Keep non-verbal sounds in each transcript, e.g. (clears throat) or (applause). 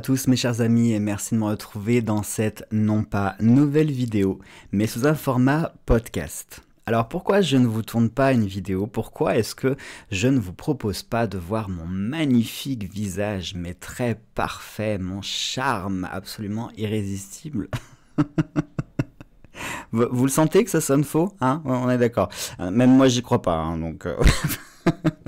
tous mes chers amis et merci de me retrouver dans cette non pas nouvelle vidéo, mais sous un format podcast. Alors pourquoi je ne vous tourne pas une vidéo Pourquoi est-ce que je ne vous propose pas de voir mon magnifique visage, mes traits parfaits, mon charme absolument irrésistible (laughs) Vous le sentez que ça sonne faux hein On est d'accord. Euh, même moi j'y crois pas, hein, donc... Euh, (laughs)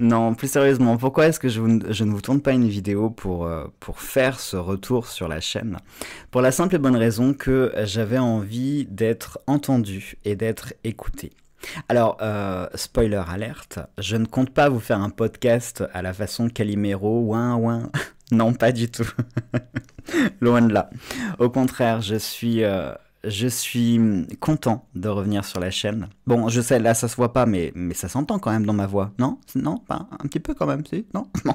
non, plus sérieusement, pourquoi est-ce que je, ne vous tourne pas une vidéo pour, euh, pour faire ce retour sur la chaîne Pour la simple et bonne raison que j'avais envie d'être entendu et d'être écouté. Alors, euh, spoiler alerte, je ne compte pas vous faire un podcast à la façon Calimero, ouin ouin. (laughs) Non, pas du tout. (laughs) Loin de là. Au contraire, je suis... Euh, je suis content de revenir sur la chaîne. Bon, je sais, là, ça se voit pas, mais, ça s'entend quand même dans ma voix. Non Non Un petit peu quand même, si Non (laughs)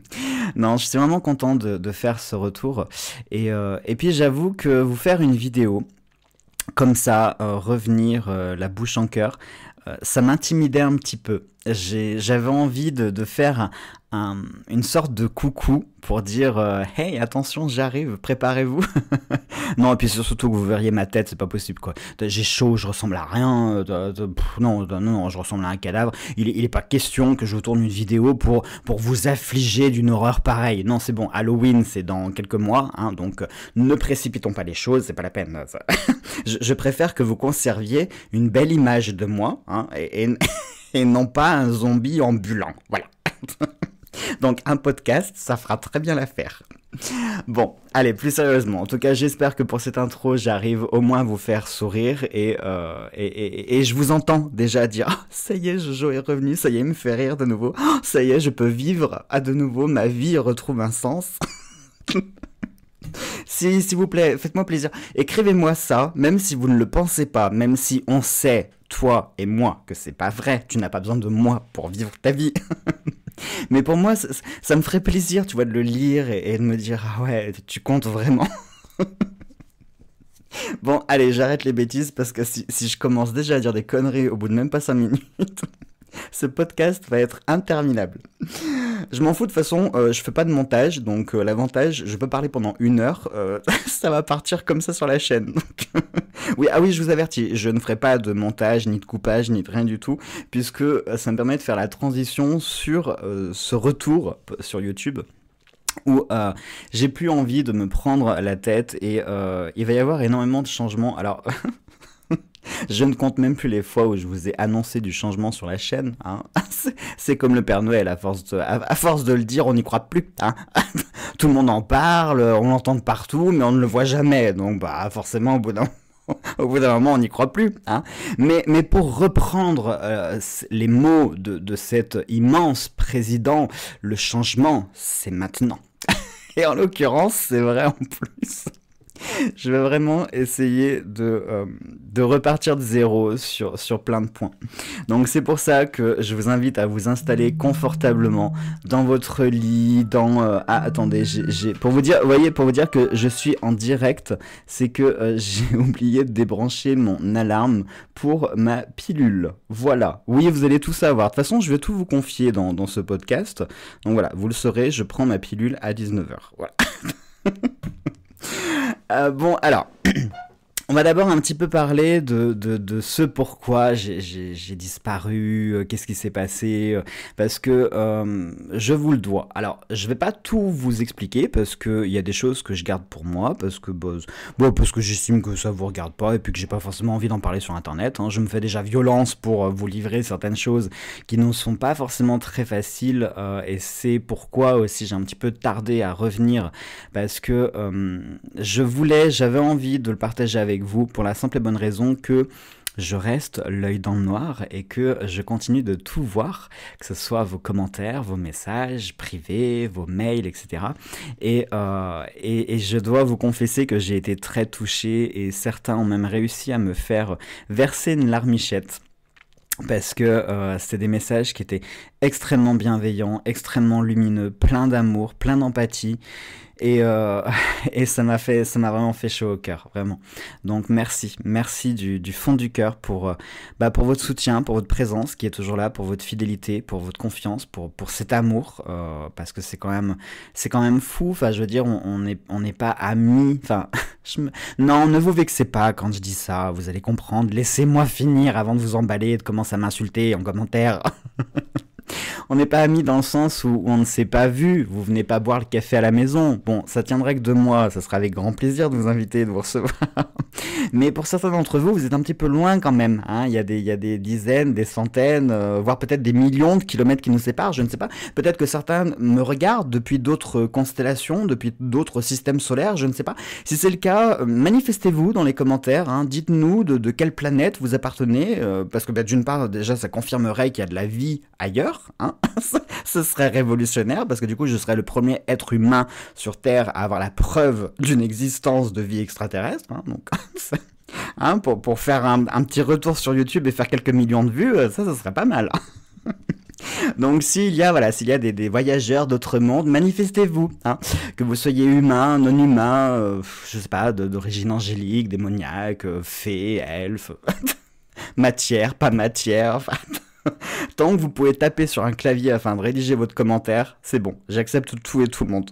(laughs) Non. je suis vraiment content de, faire ce retour. Euh, et, puis j'avoue que vous faire une vidéo comme ça, euh, revenir euh, la bouche en cœur, ça m'intimidait un petit peu j'avais envie de, de faire un, une sorte de coucou pour dire euh, Hey, attention, j'arrive, préparez-vous. (laughs) non, et puis surtout que vous verriez ma tête, c'est pas possible quoi. J'ai chaud, je ressemble à rien. Euh, non, non, non, je ressemble à un cadavre. Il, il est pas question que je vous tourne une vidéo pour, pour vous affliger d'une horreur pareille. Non, c'est bon, Halloween, c'est dans quelques mois, hein, donc euh, ne précipitons pas les choses, c'est pas la peine. (laughs) je, je, préfère que vous conserviez une belle image de moi hein, et et non pas un zombie ambulant. Voilà. (laughs) Donc un podcast, ça fera très bien l'affaire. Bon, allez, plus sérieusement, en tout cas j'espère que pour cette intro j'arrive au moins à vous faire sourire et, euh, et, et, et, je vous entends déjà dire ah, ça y est, Jojo est revenu, ça y est, il me fait rire de nouveau, ah, ça y est, je peux vivre à de nouveau, ma vie retrouve un sens (laughs) ⁇ (laughs) S'il vous plaît, faites-moi plaisir. Écrivez-moi ça, même si vous ne le pensez pas, même si on sait, toi et moi, que c'est pas vrai. Tu n'as pas besoin de moi pour vivre ta vie. (laughs) Mais pour moi, ça, me ferait plaisir, tu vois, de le lire et, de me dire, ah ouais, tu comptes vraiment. (laughs) bon, allez, j'arrête les bêtises parce que si, si je commence déjà à dire des conneries au bout de même pas 5 minutes. (laughs) Ce podcast va être interminable. Je m'en fous de toute façon, je euh, je fais pas de montage, donc euh, l'avantage, je peux parler pendant une heure, euh, (laughs) ça va partir comme ça sur la chaîne. (laughs) oui, ah oui, je vous avertis, je ne ferai pas de montage, ni de coupage, ni de rien du tout, puisque ça me permet de faire la transition sur ce retour sur YouTube où j'ai plus envie de me prendre la tête et il va y avoir énormément de changements. Alors, (laughs) Je ne compte même plus les fois où je vous ai annoncé du changement sur la chaîne. Hein. (laughs) C'est comme le Père Noël, à force de, le dire, on n'y croit plus. Hein. (laughs) Tout le monde en parle, on l'entend partout, mais on ne le voit jamais. Donc bah forcément, au bout d'un moment, on n'y croit plus. Hein. Mais, pour reprendre euh, les mots de cet immense président, le changement, c'est maintenant. Et en l'occurrence, c'est vrai en plus. (laughs) je vais vraiment essayer de, euh, de repartir de zéro sur, sur plein de points. Donc c'est pour ça que je vous invite à vous installer confortablement dans votre lit, dans... Euh, ah attendez, j'ai... Pour vous dire, voyez, pour vous dire que je suis en direct, c'est que euh, (laughs) j'ai oublié de débrancher mon alarme pour ma pilule. Voilà. Oui, vous allez tout savoir. De toute façon, je vais tout vous confier dans, dans ce podcast. Donc voilà, vous le saurez, je prends ma pilule à 19h. Voilà. (laughs) Euh, bon, alors. On va d'abord un petit peu parler de, de, de ce pourquoi j'ai disparu, euh, qu'est-ce qui s'est passé, euh, parce que euh, je vous le dois. Alors, je vais pas tout vous expliquer, parce qu'il y a des choses que je garde pour moi, parce que bon, bah, bah, parce que j'estime que ça vous regarde pas, et puis que j'ai pas forcément envie d'en parler sur Internet. Hein. Je me fais déjà violence pour vous livrer certaines choses qui ne sont pas forcément très faciles, et c'est pourquoi aussi j'ai un petit peu tardé à revenir, parce que je voulais, j'avais envie de le partager avec vous pour la simple et bonne raison que je reste l'œil dans le noir et que je continue de tout voir, que ce soit vos commentaires, vos messages privés, vos mails, etc. Euh, et, et, je dois vous confesser que j'ai été très touché et certains ont même réussi à me faire verser une larmichette parce que c'est euh, c'était des messages qui étaient extrêmement bienveillants, extrêmement lumineux, plein d'amour, plein d'empathie. Et, euh, (laughs) et ça m'a fait, ça m'a vraiment fait chaud au cœur, vraiment. Donc merci, merci du, du fond du cœur pour, euh, bah, pour votre soutien, pour votre présence qui est toujours là, pour votre fidélité, pour votre confiance, pour, pour cet amour, euh, parce que c'est quand même, c'est quand même fou. Enfin, je veux dire, on n'est on, on pas amis. Enfin, (laughs) non, ne vous vexez pas quand je dis ça. Vous allez comprendre. Laissez-moi finir avant de vous emballer et de commencer à m'insulter en commentaire. (laughs) on n'est pas amis dans le sens où on ne s'est pas vu, vous venez pas boire le café à la maison. Bon, ça tiendrait que deux mois, ça sera avec grand plaisir de vous inviter et de vous recevoir mais pour certains d'entre vous, vous êtes un petit peu loin quand même. Hein. Il, y a des, il y a des dizaines, des centaines, euh, voire peut-être des millions de kilomètres qui nous séparent, je ne sais pas. Peut-être que certains me regardent depuis d'autres constellations, depuis d'autres systèmes solaires, je ne sais pas. Si c'est le cas, euh, manifestez-vous dans les commentaires, hein. dites-nous de, quelle planète vous appartenez, euh, parce que bah, d'une part, déjà, ça confirmerait qu'il y a de la vie ailleurs, hein. (laughs) ce serait révolutionnaire, parce que du coup, je serais le premier être humain sur Terre à avoir la preuve d'une existence de vie extraterrestre, hein. donc (laughs) Hein, pour, faire un, petit retour sur YouTube et faire quelques millions de vues, euh, ça, ça serait pas mal. (laughs) Donc s'il y a, voilà, s'il y a des, voyageurs d'autres mondes, manifestez-vous. Hein. que vous soyez humain, non humain, euh, je sais pas, d'origine angélique, démoniaque, fées, euh, fée, elfe, (laughs) matière, pas matière, (laughs) Tant que vous pouvez taper sur un clavier afin de rédiger votre commentaire, c'est bon, j'accepte tout et tout le monde.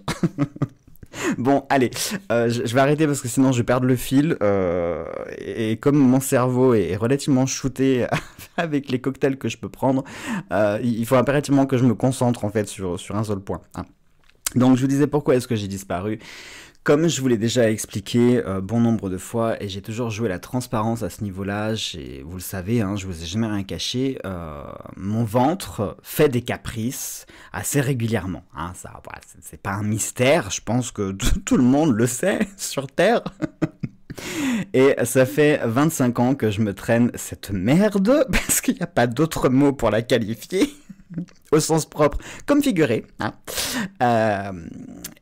(laughs) Bon, allez, euh, je, vais arrêter parce que sinon je vais perdre le fil. Euh, et, comme mon cerveau est relativement shooté (laughs) avec les cocktails que je peux prendre, euh, il faut impérativement que je me concentre en fait sur, un seul point. Hein. Donc je vous disais pourquoi est-ce que j'ai disparu. Comme je vous l'ai déjà expliqué euh, bon nombre de fois, et j'ai toujours joué la transparence à ce niveau-là, vous le savez, hein, je vous ai jamais rien caché, euh, mon ventre fait des caprices assez régulièrement. Hein, ça, c'est pas un mystère, je pense que (laughs) tout le monde le sait (laughs) sur Terre. (laughs) Et ça fait 25 ans que je me traîne cette merde, parce qu'il n'y a pas d'autre mot pour la qualifier au sens propre, comme figuré. Hein. Euh,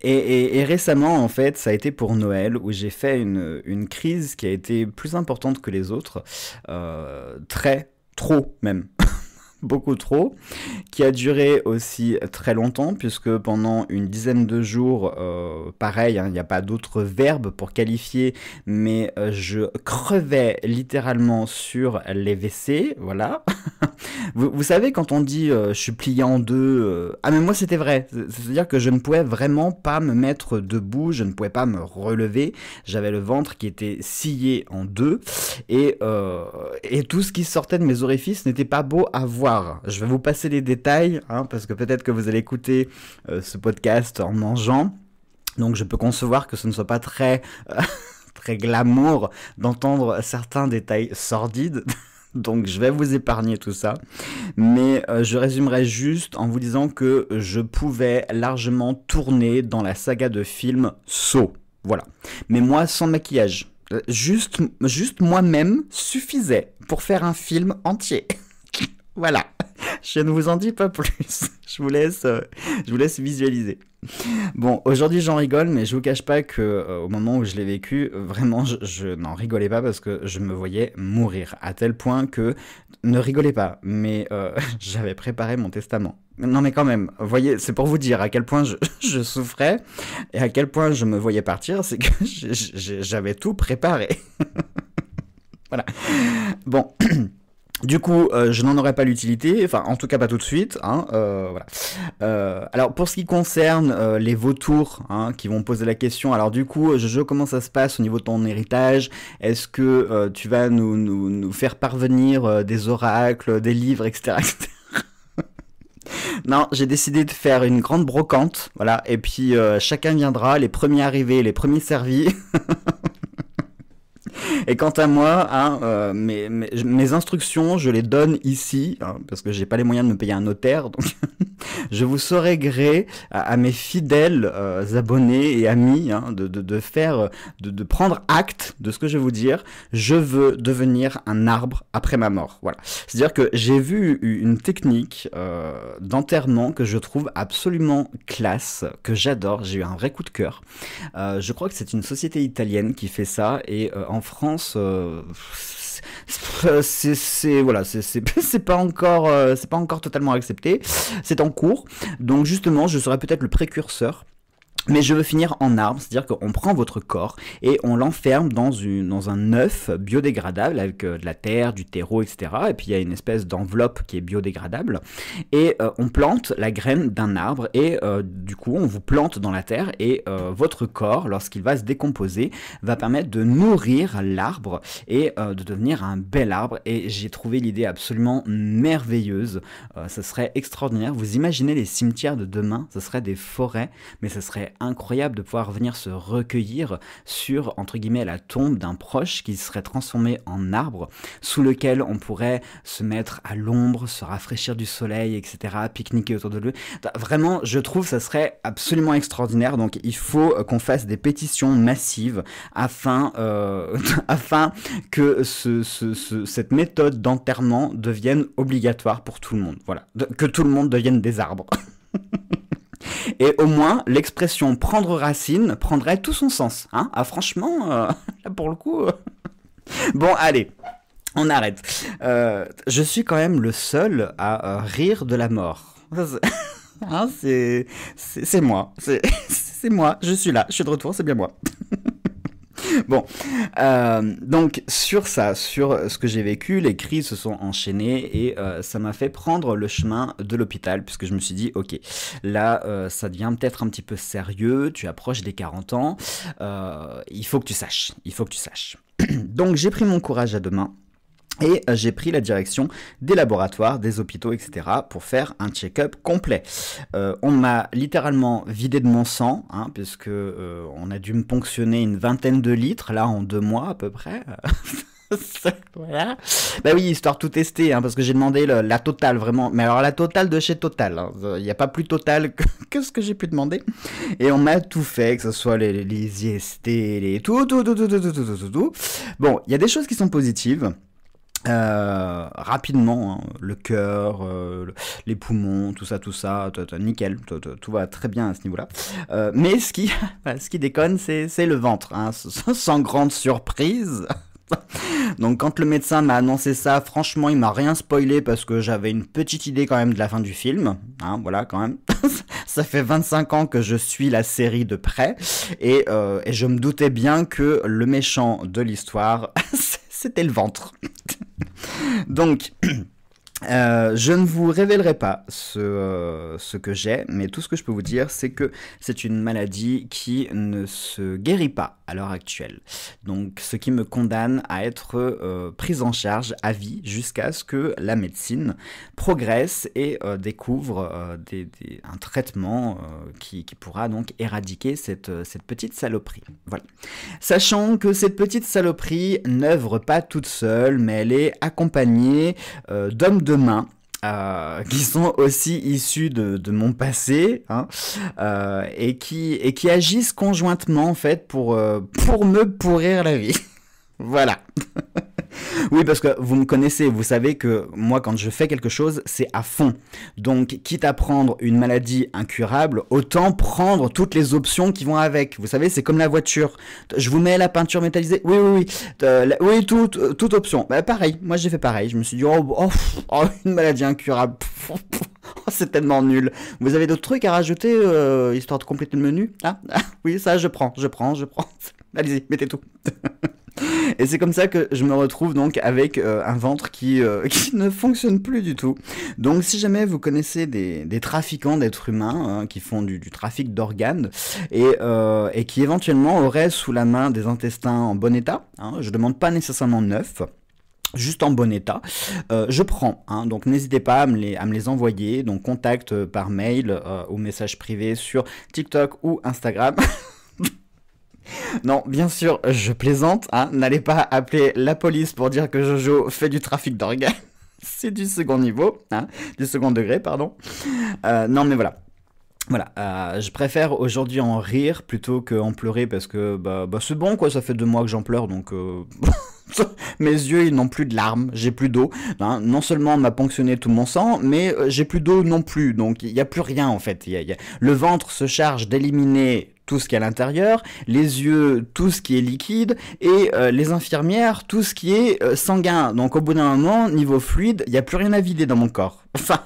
et, récemment, en fait, ça a été pour Noël où j'ai fait une, crise qui a été plus importante que les autres, euh, très, trop même. (laughs) beaucoup trop, qui a duré aussi très longtemps, puisque pendant une dizaine de jours, euh, pareil, hein, il n'y a pas d'autres verbe pour qualifier, mais euh, je crevais littéralement sur les WC, voilà. (laughs) vous, savez, quand on dit euh, je suis plié en deux, ah mais moi c'était vrai, c'est-à-dire que je ne pouvais vraiment pas me mettre debout, je ne pouvais pas me relever, j'avais le ventre qui était scié en deux, et tout ce qui sortait de mes orifices n'était pas beau à voir. Je vais vous passer les détails, hein, parce que peut-être que vous allez écouter euh, ce podcast en mangeant. Donc je peux concevoir que ce ne soit pas très, euh, (laughs) très glamour d'entendre certains détails sordides. (laughs) Donc je vais vous épargner tout ça. Mais euh, je résumerai juste en vous disant que je pouvais largement tourner dans la saga de film Saw. So. Voilà. Mais moi sans maquillage. Juste, juste moi-même suffisait pour faire un film entier. (laughs) Voilà. (laughs) Je ne vous en dis pas plus. (laughs) Je vous laisse, euh, je vous laisse visualiser. Bon, aujourd'hui j'en rigole, mais je vous cache pas que euh, au moment où je l'ai vécu, vraiment je, n'en rigolais pas parce que je me voyais mourir à tel point que ne rigolez pas, mais euh, (laughs) j'avais préparé mon testament. Non mais quand même, voyez, c'est pour vous dire à quel point je, souffrais et à quel point je me voyais partir, c'est que j'avais tout préparé. voilà. Bon. (clears throat) Du coup, euh, je n'en aurai pas l'utilité, enfin en tout cas pas tout de suite. Hein, euh, voilà. euh, alors pour ce qui concerne euh, les vautours hein, qui vont poser la question, alors du coup, euh, Jojo, comment ça se passe au niveau de ton héritage Est-ce que tu vas nous, nous, nous faire parvenir des oracles, des livres, etc. (laughs) etc. Non, j'ai décidé de faire une grande brocante, voilà, et puis chacun viendra, les premiers arrivés, les premiers servis. (laughs) Et quant à moi, hein, euh, mes, instructions, je les donne ici, hein, parce que j'ai pas les moyens de me payer un notaire, donc je vous saurais gré à, mes fidèles euh, abonnés et amis hein, de, faire, de, prendre acte de ce que je vais vous dire. Je veux devenir un arbre après ma mort. Voilà. C'est-à-dire que j'ai vu une technique euh, d'enterrement que je trouve absolument classe, que j'adore. J'ai eu un vrai coup de cœur. Euh, je crois que c'est une société italienne qui fait ça et en France c'est voilà, c'est (laughs) pas encore, euh, c'est pas encore totalement accepté. C'est en cours. Donc justement, je serai peut-être le précurseur mais je veux finir en arbre, c'est-à-dire qu'on prend votre corps et on l'enferme dans, dans un œuf biodégradable avec euh, de la terre, du terreau, etc. Et puis il y a une espèce d'enveloppe qui est biodégradable. Et euh, on plante la graine d'un arbre et euh, du coup on vous plante dans la terre et votre corps, lorsqu'il va se décomposer, va permettre de nourrir l'arbre et de devenir un bel arbre. Et j'ai trouvé l'idée absolument merveilleuse. ce serait extraordinaire. Vous imaginez les cimetières de demain, ce serait des forêts, mais ce serait incroyable de pouvoir venir se recueillir sur, entre guillemets, la tombe d'un proche qui serait transformé en arbre, sous lequel on pourrait se mettre à l'ombre, se rafraîchir du soleil, etc., pique-niquer autour de lui. Vraiment, je trouve ça serait absolument extraordinaire, donc il faut euh, qu'on fasse des pétitions massives afin, euh, (laughs) afin que cette méthode d'enterrement devienne obligatoire pour tout le monde. Voilà, que tout le monde devienne des arbres. (laughs) Et au moins, l'expression prendre racine prendrait tout son sens. Hein. ah franchement, euh, (laughs) là pour le coup... Euh. Bon, allez. On arrête. Euh, je suis quand même le seul à rire de la mort. (laughs) Hein, c'est moi. (laughs) C'est moi. Je suis là. Je suis de retour. C'est bien moi. (laughs) bon, euh, donc sur ça, sur ce que j'ai vécu, les crises se sont enchaînées et euh, ça m'a fait prendre le chemin de l'hôpital puisque je me suis dit, ok, là euh, ça devient peut-être un petit peu sérieux, tu approches des 40 ans, il faut que tu saches, il faut que tu saches. (clears throat) donc j'ai pris mon courage à deux mains. Et euh, j'ai pris la direction des laboratoires, des hôpitaux, etc. pour faire un check-up complet. Euh, on m'a littéralement vidé de mon sang, hein, puisque euh, on a dû me ponctionner une vingtaine de litres, là en deux mois à peu près. (laughs) voilà. Bah oui, histoire de tout tester, hein, parce que j'ai demandé la totale vraiment. Mais alors la totale de chez Total. Hein. Il n'y a pas plus total (laughs) que, ce que j'ai pu demander. Et on m'a tout fait, que ce soit les, les IST, les tout, tout, tout, tout, tout, tout, tout, tout. Bon, il y a des choses qui sont positives. Euh, rapidement, hein, le cœur, euh, les poumons, tout ça, tout ça, tout, nickel, tout, tout, va très bien à ce niveau-là. Euh, mais ce qui, (laughs) bah, ce qui déconne, c'est le ventre, hein, sans grande surprise. (laughs) Donc quand le médecin m'a annoncé ça, franchement, il m'a rien spoilé parce que j'avais une petite idée quand même de la fin du film. Hein, voilà, quand même. (laughs) ça fait 25 ans que je suis la série de près et, euh, et je me doutais bien que le méchant de l'histoire, c'était le ventre. Donc, (clears throat) euh, je ne vous révélerai pas euh, ce que j'ai, mais tout ce que je peux vous dire, c'est que c'est une maladie qui ne se guérit pas à l'heure actuelle. Donc ce qui me condamne à être euh, prise en charge à vie jusqu'à ce que la médecine progresse et euh, découvre euh, un traitement qui, pourra donc éradiquer cette, petite saloperie. Voilà. Sachant que cette petite saloperie n'œuvre pas toute seule, mais elle est accompagnée d'hommes de main euh, qui sont aussi issus de, mon passé hein, euh, et, qui, et qui agissent conjointement en fait pour, euh, pour me pourrir la vie. (laughs) voilà. (laughs) (laughs) oui, parce que vous me connaissez, vous savez que moi, quand je fais quelque chose, c'est à fond. Donc, quitte à prendre une maladie incurable, autant prendre toutes les options qui vont avec. Vous savez, c'est comme la voiture. Je vous mets la peinture métallisée. Oui, oui, oui. Euh, oui, euh, toute, option. Bah, pareil, moi, j'ai fait pareil. Je me suis dit, oh, oh, oh (laughs) une maladie incurable. Oh, c'est tellement nul. Vous avez d'autres trucs à rajouter, euh, histoire de compléter le menu ah, (laughs) oui, ça, je prends, je prends, je prends. Allez-y, mettez tout. Et c'est comme ça que je me retrouve donc avec euh, un ventre euh, (laughs) qui, ne fonctionne plus du tout. Donc si jamais vous connaissez des, trafiquants d'êtres humains hein, qui font du, trafic d'organes euh, et, qui éventuellement auraient sous la main des intestins en bon état, hein, je ne demande pas nécessairement neuf, juste en bon état, je prends. Hein. donc n'hésitez pas à me, les, envoyer, donc contact par mail ou message privé sur TikTok ou Instagram. (laughs) Non, bien sûr, je plaisante, hein. N'allez pas appeler la police pour dire que Jojo fait du trafic d'organes. (laughs) C'est du second niveau, hein. du second degré, pardon. Euh, non, mais voilà, voilà, euh, je préfère aujourd'hui en rire plutôt qu'en pleurer parce que bah, bah, c'est bon quoi, ça fait deux mois que j'en pleure donc euh, (laughs) mes yeux ils n'ont plus de larmes, j'ai plus d'eau. Hein. Non seulement on m'a ponctionné tout mon sang, mais j'ai plus d'eau non plus donc il n'y a plus rien en fait. Le ventre se charge d'éliminer tout ce qui est à l'intérieur, les yeux, tout ce qui est liquide, et euh, les infirmières, tout ce qui est euh, sanguin. Donc au bout d'un moment, niveau fluide, il n'y a plus rien à vider dans mon corps. (laughs) Enfin,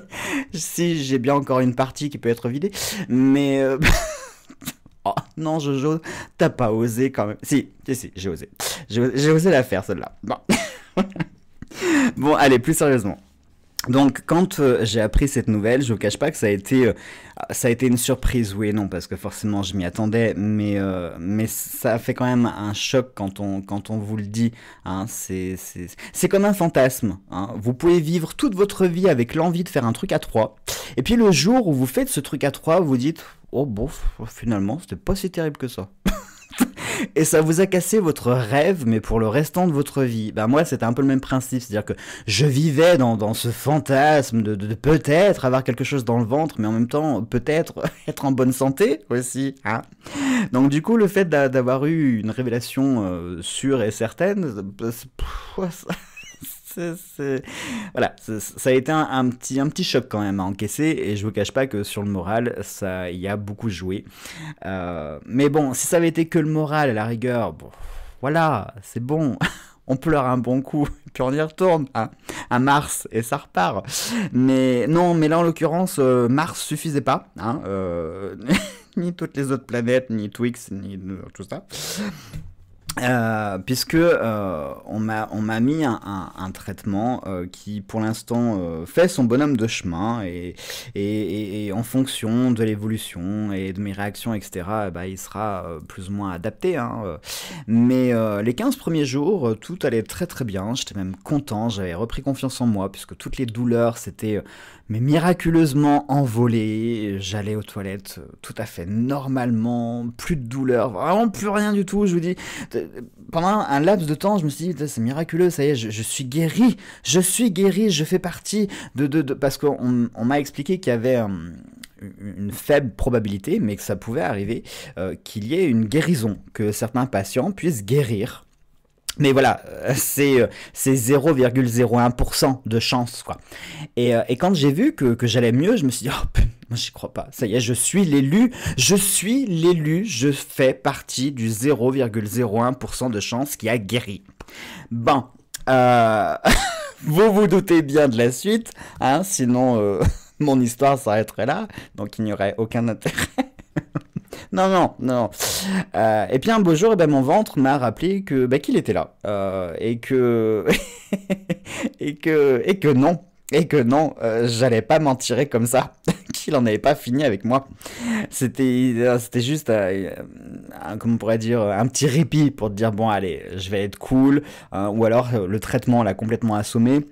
(laughs) si j'ai bien encore une partie qui peut être vidée, mais... non, euh, (laughs) oh non, Jojo, t'as pas osé quand même. Si, si, si j'ai osé. J'ai osé la faire, celle-là. bon, allez, plus sérieusement. Donc quand euh, j'ai appris cette nouvelle, je vous cache pas que ça a été euh, ça a été une surprise oui non parce que forcément je m'y attendais mais euh, mais ça fait quand même un choc quand on quand on vous le dit hein, c'est c'est comme un fantasme hein. Vous pouvez vivre toute votre vie avec l'envie de faire un truc à trois et puis le jour où vous faites ce truc à trois, vous dites oh bon finalement c'était pas si terrible que ça. (laughs) et ça vous a cassé votre rêve, mais pour le restant de votre vie. Ben moi, c'était un peu le même principe, c'est-à-dire que je vivais dans, dans ce fantasme de, de, peut-être avoir quelque chose dans le ventre, mais en même temps, peut-être (laughs) être en bonne santé aussi. Hein Donc du coup, le fait d'avoir eu une révélation euh, sûre et certaine, ça, voilà, ça a été un, petit, un petit choc quand même à encaisser, et je vous cache pas que sur le moral, ça y a beaucoup joué. Euh, mais bon, si ça avait été que le moral à la rigueur, bon, voilà, c'est bon. (laughs) on pleure un bon coup, (laughs) puis on y retourne à, hein. à Mars et ça repart. Mais non, mais là en l'occurrence, euh, Mars suffisait pas, hein, euh, (laughs) ni toutes les autres planètes, ni Twix, ni tout ça. Euh, puisque euh, on m'a mis un, un, traitement euh, qui pour l'instant euh, fait son bonhomme de chemin et, et, en fonction de l'évolution et de mes réactions etc eh ben, il sera euh, plus ou moins adapté hein, mais les 15 premiers jours tout allait très très bien j'étais même content j'avais repris confiance en moi puisque toutes les douleurs c'était mais miraculeusement envolé. J'allais aux toilettes euh, tout à fait normalement, plus de douleur, vraiment plus rien du tout. Je vous dis, pendant un laps de temps, je me suis dit, c'est miraculeux, ça y est, je, suis guéri, je suis guéri, je fais partie de. de, parce qu'on m'a expliqué qu'il y avait. Euh, une faible probabilité, mais que ça pouvait arriver, euh, qu'il y ait une guérison, que certains patients puissent guérir mais voilà, euh, c'est 0,01% euh, de chance, quoi. Et, euh, quand j'ai vu que, j'allais mieux, je me suis dit, oh, moi j'y crois pas. Ça y est, je suis l'élu, je suis l'élu, je fais partie du 0,01% de chance qui a guéri. Bon, (laughs) vous vous doutez bien de la suite, hein, sinon (laughs) mon histoire s'arrêterait là, donc il n'y aurait aucun intérêt. (laughs) Non, non, non. Euh, et puis un beau jour, eh ben, mon ventre m'a rappelé que ben, qu'il était là. Euh, et que. (laughs) et que. Et que non. Et que non, euh, j'allais pas m'en tirer comme ça. (laughs) qu'il en avait pas fini avec moi. C'était, c'était juste, un, on pourrait dire, un petit répit pour dire bon allez, je vais être cool. Hein, ou alors le traitement l'a complètement assommé.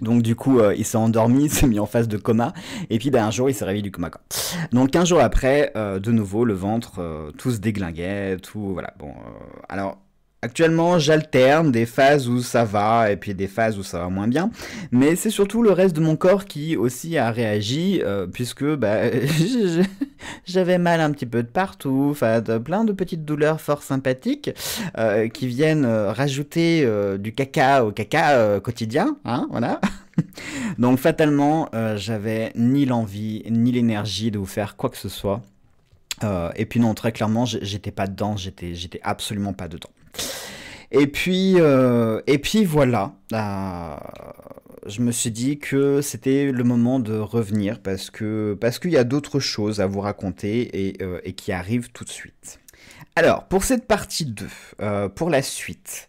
Donc du coup, euh, il s'est endormi, (laughs) s'est mis en face de coma, et puis ben, un jour, il s'est réveillé du coma. Donc 15 jours après, euh, de nouveau, le ventre, euh, tout se déglinguait, tout... Voilà, bon... alors, Actuellement, j'alterne des phases où ça va et puis des phases où ça va moins bien, mais c'est surtout le reste de mon corps qui aussi a réagi euh, puisque bah, (laughs) j'avais mal un petit peu de partout, de plein de petites douleurs fort sympathiques euh, qui viennent euh, rajouter du caca au caca quotidien, hein, voilà. (laughs) Donc fatalement, j'avais ni l'envie ni l'énergie de vous faire quoi que ce soit. et puis non, très clairement, j'étais pas dedans, j'étais absolument pas dedans. Et puis, euh, et puis voilà, euh, je me suis dit que c'était le moment de revenir parce que parce qu'il y a d'autres choses à vous raconter et, euh, et, qui arrivent tout de suite. Alors, pour cette partie 2, pour la suite,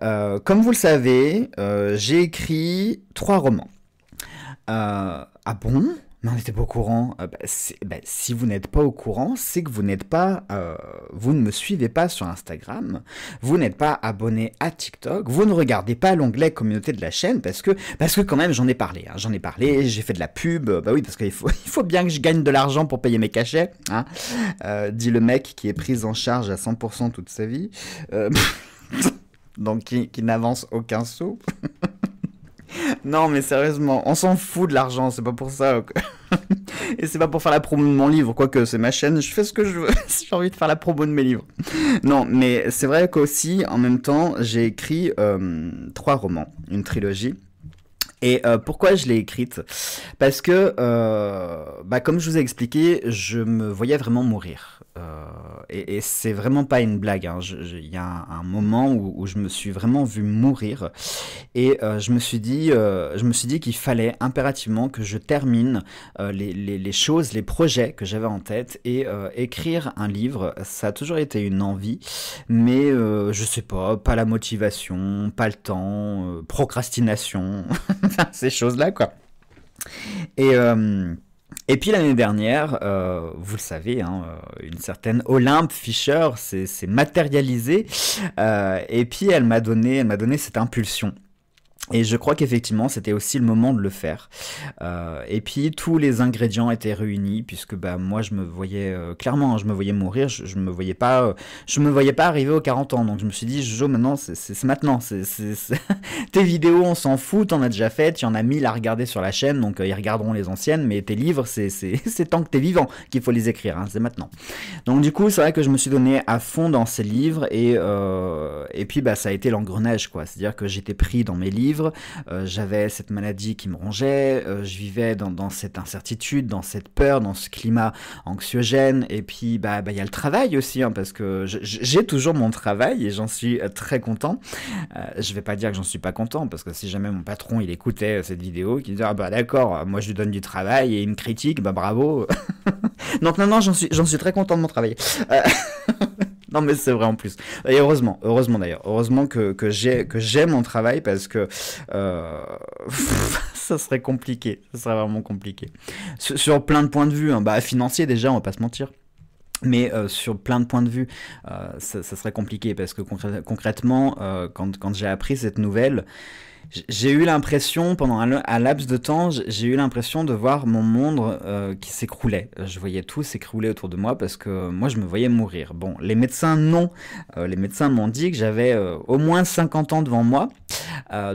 comme vous le savez, j'ai écrit trois romans. ah bon mais on pas au courant. Euh, bah, bah, si vous n'êtes pas au courant, c'est que vous n'êtes pas, euh, vous ne me suivez pas sur Instagram, vous n'êtes pas abonné à TikTok, vous ne regardez pas l'onglet communauté de la chaîne parce que, parce que quand même j'en ai parlé, hein. j'en ai parlé, j'ai fait de la pub, bah oui parce qu'il faut, (laughs) il faut bien que je gagne de l'argent pour payer mes cachets, hein. euh, dit le mec qui est pris en charge à 100% toute sa vie, (laughs) donc qui, qui n'avance aucun sou. (laughs) (laughs) non, mais sérieusement, on s'en fout de l'argent, c'est pas pour ça. (laughs) Et c'est pas pour faire la promo de mon livre, quoique c'est ma chaîne, je fais ce que je veux (laughs) si j'ai envie de faire la promo de mes livres. Non, mais c'est vrai qu'aussi, en même temps, j'ai écrit euh, trois romans, une trilogie. Et euh, pourquoi je l'ai écrite Parce que, euh, bah, comme je vous ai expliqué, je me voyais vraiment mourir. Euh, et, c'est vraiment pas une blague. Hein. Il y a un, moment où, je me suis vraiment vu mourir et euh, je me suis dit, euh, je me suis dit qu'il fallait impérativement que je termine les, choses, les projets que j'avais en tête et écrire un livre. Ça a toujours été une envie, mais je sais pas, pas la motivation, pas le temps, procrastination, (laughs) ces choses là quoi. Et et puis l'année dernière, euh, vous le savez, hein, euh, une certaine Olympe Fischer s'est matérialisée. Euh, et puis elle m'a donné, elle m'a donné cette impulsion. Et je crois qu'effectivement, c'était aussi le moment de le faire. Euh, et puis tous les ingrédients étaient réunis puisque bah moi je me voyais euh, clairement, hein, je me voyais mourir, je, me voyais pas, euh, je me voyais pas arriver aux 40 ans. Donc je me suis dit, Jojo, maintenant c'est maintenant, (laughs) tes vidéos, on s'en fout, t'en as déjà faites, il y en a mille à regarder sur la chaîne, donc ils regarderont les anciennes, mais tes livres, (laughs) c'est tant que t'es vivant qu'il faut les écrire, hein, c'est maintenant. Donc du coup, c'est vrai que je me suis donné à fond dans ces livres et et puis bah ça a été l'engrenage quoi, c'est-à-dire que j'étais pris dans mes livres euh, j'avais cette maladie qui me rongeait, euh, je vivais dans, cette incertitude, dans cette peur, dans ce climat anxiogène, et puis bah, bah il y a le travail aussi, hein, parce que j'ai toujours mon travail et j'en suis euh, très content. je vais pas dire que j'en suis pas content, parce que si jamais mon patron il écoutait cette vidéo, qu'il me ah bah d'accord, moi je lui donne du travail et une critique, bah bravo. (laughs) Donc non non j'en suis j'en suis très content de mon travail. (laughs) non mais c'est vrai en plus. Et heureusement, heureusement d'ailleurs, heureusement que, que j'ai que j'aime mon travail parce que euh, (laughs) ça serait compliqué, ça serait vraiment compliqué. Sur, plein de points de vue, hein. bah financier déjà, on va pas se mentir. Mais euh, sur plein de points de vue, euh, ça, serait compliqué parce que concrètement, quand, quand j'ai appris cette nouvelle, j'ai eu l'impression, pendant un, laps de temps, j'ai eu l'impression de voir mon monde euh, qui s'écroulait. Euh, je voyais tout s'écrouler autour de moi parce que euh, moi, je me voyais mourir. Bon, les médecins, non. les médecins m'ont dit que j'avais au moins 50 ans devant moi.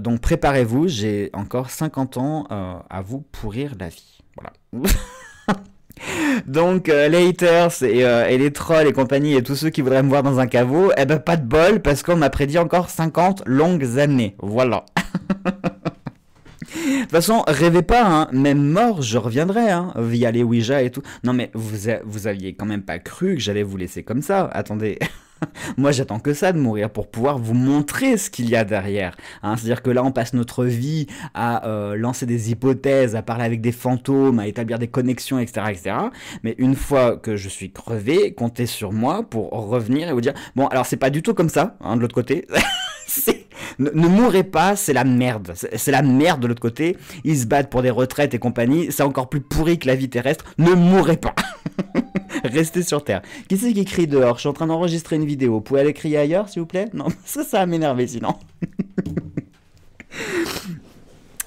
donc préparez-vous, j'ai encore 50 ans à vous pourrir la vie. Voilà. (laughs) Donc les haters et, les trolls et compagnie et tous ceux qui voudraient me voir dans un caveau, eh ben pas de bol parce qu'on m'a prédit encore 50 longues années. Voilà. (laughs) De toute façon, rêvez pas, hein. même mort, je reviendrai, hein, via les Ouija et tout. Non mais vous, vous aviez quand même pas cru que j'allais vous laisser comme ça. Attendez. (laughs) Moi, j'attends que ça de mourir pour pouvoir vous montrer ce qu'il y a derrière. Hein, C'est-à-dire que là, on passe notre vie à euh, lancer des hypothèses, à parler avec des fantômes, à établir des connexions, etc., etc. Mais une fois que je suis crevé, comptez sur moi pour revenir et vous dire bon, alors c'est pas du tout comme ça hein, de l'autre côté. (laughs) ne, ne mourrez pas, c'est la merde. C'est la merde de l'autre côté. Ils se battent pour des retraites et compagnie. C'est encore plus pourri que la vie terrestre. Ne mourrez pas. (laughs) (laughs) Restez sur Terre. Qui c'est qui crie dehors Je suis en train d'enregistrer une vidéo. Vous pouvez aller crier ailleurs, s'il vous plaît Non, (laughs) ça, ça va m'énerver sinon. (laughs)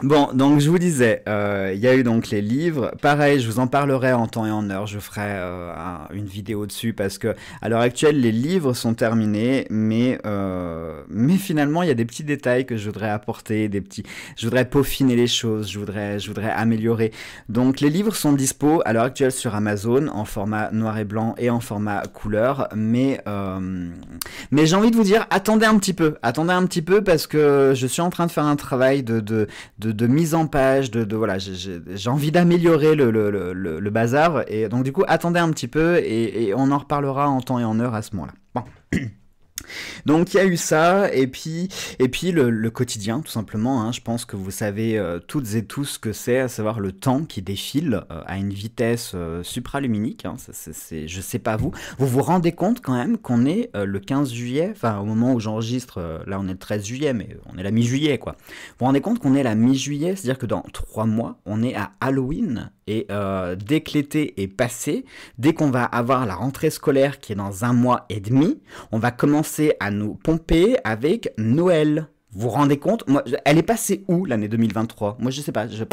Bon, donc je vous disais, euh, il y a eu donc les livres. Pareil, je vous en parlerai en temps et en heure. Je ferai euh, une vidéo dessus parce que à l'heure actuelle, les livres sont terminés, mais euh, mais finalement, il y a des petits détails que je voudrais apporter, des petits. Je voudrais peaufiner les choses, je voudrais je voudrais améliorer. Donc les livres sont dispo à l'heure actuelle sur Amazon en format noir et blanc et en format couleur, mais mais j'ai envie de vous dire, attendez un petit peu, attendez un petit peu parce que je suis en train de faire un travail de de, mise en page, de, voilà, j'ai envie d'améliorer le, le, le, bazar. Et donc du coup, attendez un petit peu et, et on en reparlera en temps et en heure à ce moment-là. (clears throat) Donc il y a eu ça, et puis, et puis le, quotidien, tout simplement. Hein. je pense que vous savez euh, toutes et tous ce que c'est, à savoir le temps qui défile euh, à une vitesse euh, supraluminique. Hein, c'est, je sais pas vous. Vous vous rendez compte quand même qu'on est le 15 juillet, enfin au moment où j'enregistre, là on est le 13 juillet, mais on est la mi-juillet quoi. Vous vous rendez compte qu'on est la mi-juillet, c'est-à-dire que dans trois mois, on est à Halloween et euh, dès que l'été est passé, dès qu'on va avoir la rentrée scolaire qui est dans un mois et demi, on va commencer à nous pomper avec Noël. Vous vous rendez compte Moi, Elle est passée où l'année 2023 Moi, je sais pas. Je...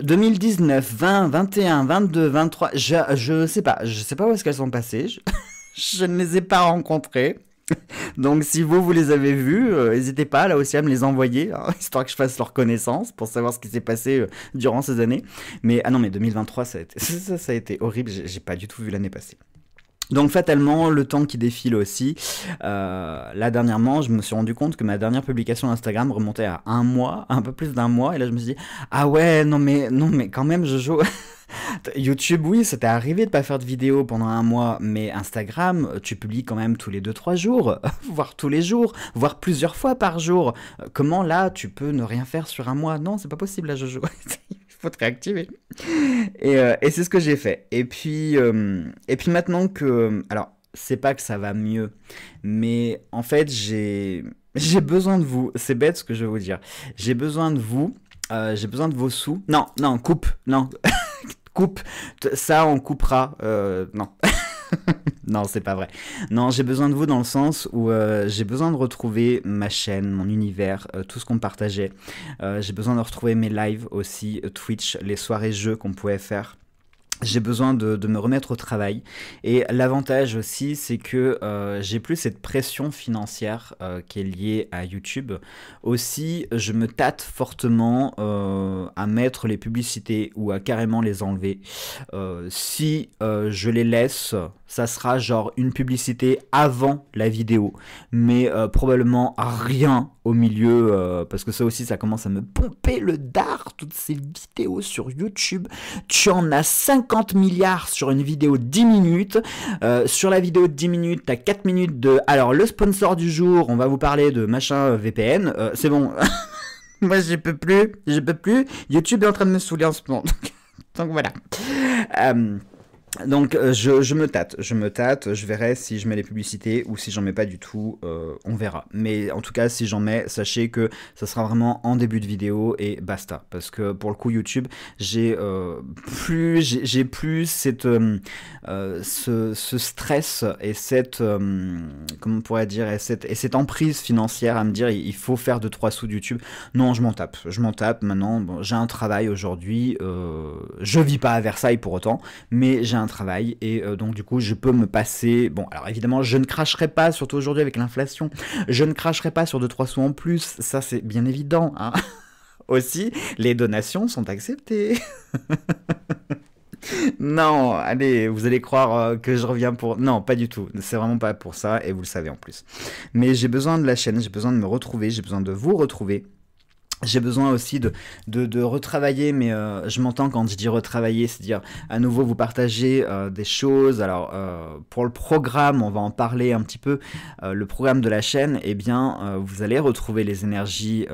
2019, 20, 21, 22, 23. Je, je sais pas. Je sais pas où est-ce qu'elles sont passées. Je... (laughs) je ne les ai pas rencontrées. (laughs) Donc si vous, vous les avez vus, euh, n'hésitez pas là aussi à me les envoyer, hein, (laughs) histoire que je fasse leur connaissance pour savoir ce qui s'est passé euh, durant ces années. Mais ah non, mais 2023, ça a été, (laughs) ça, ça a été horrible, j'ai pas du tout vu l'année passée. Donc fatalement, le temps qui défile aussi. Euh, là dernièrement, je me suis rendu compte que ma dernière publication Instagram remontait à un mois, (laughs) un peu plus d'un mois, et là je me suis dit ah ouais non mais non mais quand même Jojo. (laughs) YouTube, oui, c'était arrivé de pas faire de vidéo pendant un mois, mais Instagram, tu publies quand même tous les deux, trois jours, (laughs) voire tous les jours, voire plusieurs fois par jour. Euh, comment là, tu peux ne rien faire sur un mois Non, c'est pas possible, là, Jojo faut (laughs) te réactiver. Et, euh, et c'est ce que j'ai fait. Et puis, euh, et puis maintenant que. Alors, c'est pas que ça va mieux, mais en fait, j'ai. (laughs) J'ai besoin de vous, c'est bête ce que je vais vous dire. J'ai besoin de vous, euh, j'ai besoin de vos sous. Non, non, coupe, non, (laughs) coupe, ça on coupera, non. (laughs) non, c'est pas vrai. Non, j'ai besoin de vous dans le sens où euh, j'ai besoin de retrouver ma chaîne, mon univers, euh, tout ce qu'on partageait. Euh, j'ai besoin de retrouver mes lives aussi, Twitch, les soirées jeux qu'on pouvait faire j'ai besoin de, me remettre au travail. Et l'avantage aussi, c'est que euh, j'ai plus cette pression financière euh, qui est liée à YouTube. Aussi, je me tâte fortement euh, à mettre les publicités ou à carrément les enlever. si je les laisse, ça sera genre une publicité avant la vidéo, mais probablement rien au milieu, euh, parce que ça aussi, ça commence à me pomper le dard, toutes ces vidéos sur YouTube. Tu en as 50 milliards sur une vidéo de 10 minutes. Euh, sur la vidéo de 10 minutes, t'as 4 minutes de... Alors, le sponsor du jour, on va vous parler de machin euh, VPN. c'est bon. (laughs) Moi, je peux plus. Je peux plus. YouTube est en train de me saouler en ce moment. (laughs) Donc, voilà. Donc euh, je, me tâte, je me tâte, je verrai si je mets les publicités ou si j'en mets pas du tout, euh, on verra. Mais en tout cas, si j'en mets, sachez que ça sera vraiment en début de vidéo et basta. Parce que pour le coup YouTube, j'ai euh, plus, j'ai plus cette, ce, stress et cette, comment pourrait dire, et cette, et cette emprise financière à me dire il faut faire de 3 sous YouTube. Non, je m'en tape, je m'en tape maintenant. j'ai un travail aujourd'hui, je vis pas à Versailles pour autant, mais j'ai un travail et euh, donc du coup je peux me passer. Bon, alors évidemment je ne cracherai pas, surtout aujourd'hui avec l'inflation, je ne cracherai pas sur 2 trois sous en plus, ça c'est bien évident. Hein. (laughs) Aussi, les donations sont acceptées. (laughs) non, allez, vous allez croire euh, que je reviens pour... Non, pas du tout. C'est vraiment pas pour ça, et vous le savez en plus. Mais j'ai besoin de la chaîne, j'ai besoin de me retrouver, j'ai besoin de vous retrouver j'ai besoin aussi de, de, retravailler, mais euh, je m'entends quand je dis retravailler, c'est-à-dire à nouveau vous partager euh, des choses. Alors euh, pour le programme, on va en parler un petit peu. le programme de la chaîne, eh bien vous allez retrouver les énergies